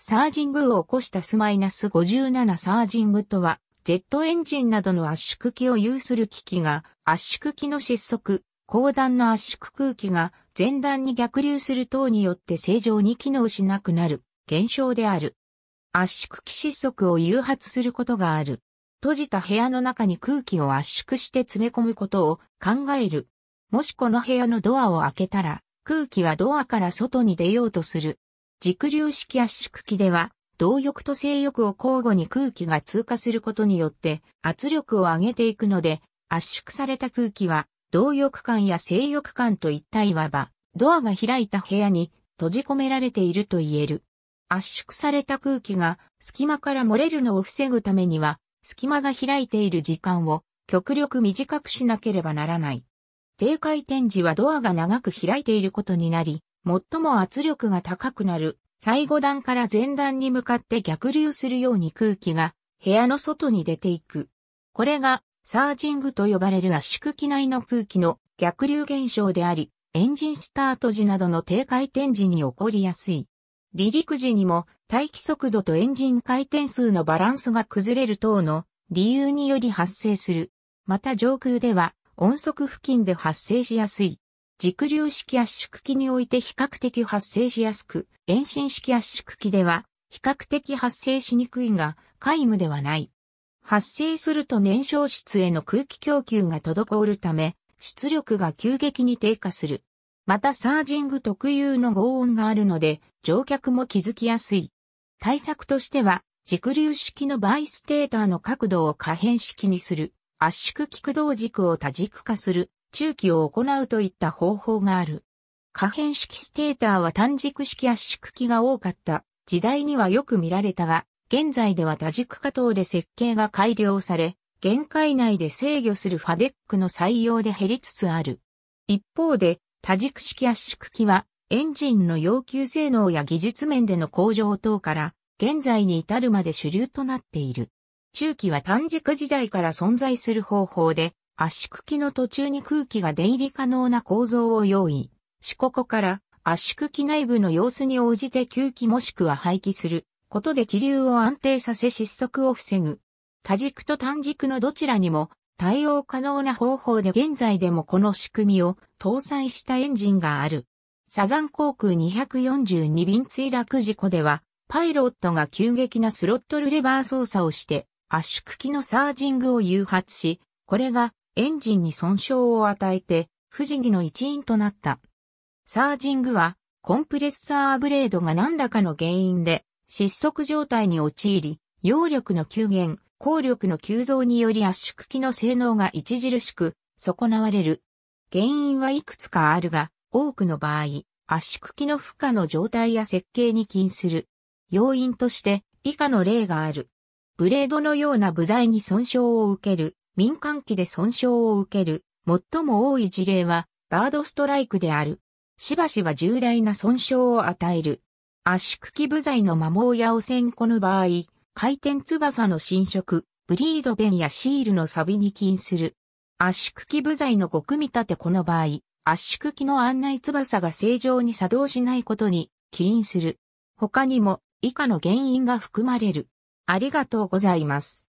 サージングを起こしたスマイナス5 7サージングとは、ジェットエンジンなどの圧縮機を有する機器が、圧縮機の失速、後段の圧縮空気が前段に逆流する等によって正常に機能しなくなる現象である。圧縮機失速を誘発することがある。閉じた部屋の中に空気を圧縮して詰め込むことを考える。もしこの部屋のドアを開けたら、空気はドアから外に出ようとする。軸流式圧縮機では、動力と静力を交互に空気が通過することによって圧力を上げていくので、圧縮された空気は、動力管や静力管といったいわば、ドアが開いた部屋に閉じ込められていると言える。圧縮された空気が隙間から漏れるのを防ぐためには、隙間が開いている時間を極力短くしなければならない。低回転時はドアが長く開いていることになり、最も圧力が高くなる最後段から前段に向かって逆流するように空気が部屋の外に出ていく。これがサージングと呼ばれる圧縮機内の空気の逆流現象であり、エンジンスタート時などの低回転時に起こりやすい。離陸時にも待機速度とエンジン回転数のバランスが崩れる等の理由により発生する。また上空では音速付近で発生しやすい。軸流式圧縮機において比較的発生しやすく、遠心式圧縮機では比較的発生しにくいが、皆無ではない。発生すると燃焼室への空気供給が滞るため、出力が急激に低下する。またサージング特有の轟音があるので、乗客も気づきやすい。対策としては、軸流式のバイステーターの角度を可変式にする、圧縮機駆動軸を多軸化する、中期を行うといった方法がある。可変式ステーターは単軸式圧縮機が多かった時代にはよく見られたが、現在では多軸化等で設計が改良され、限界内で制御するファデックの採用で減りつつある。一方で、多軸式圧縮機は、エンジンの要求性能や技術面での向上等から、現在に至るまで主流となっている。中期は単軸時代から存在する方法で、圧縮機の途中に空気が出入り可能な構造を用意。しここから圧縮機内部の様子に応じて吸気もしくは排気することで気流を安定させ失速を防ぐ。多軸と単軸のどちらにも対応可能な方法で現在でもこの仕組みを搭載したエンジンがある。サザン航空242便墜落事故では、パイロットが急激なスロットルレバー操作をして圧縮機のサージングを誘発し、これがエンジンに損傷を与えて、不時議の一因となった。サージングは、コンプレッサーブレードが何らかの原因で、失速状態に陥り、揚力の急減、効力の急増により圧縮機の性能が著しく損なわれる。原因はいくつかあるが、多くの場合、圧縮機の負荷の状態や設計に起因する。要因として以下の例がある。ブレードのような部材に損傷を受ける民間機で損傷を受ける最も多い事例はバードストライクである。しばしば重大な損傷を与える。圧縮機部材の摩耗や汚染庫の場合、回転翼の侵食、ブリード弁やシールの錆に起因する。圧縮機部材のご組み立てこの場合、圧縮機の案内翼が正常に作動しないことに起因する。他にも以下の原因が含まれる。ありがとうございます。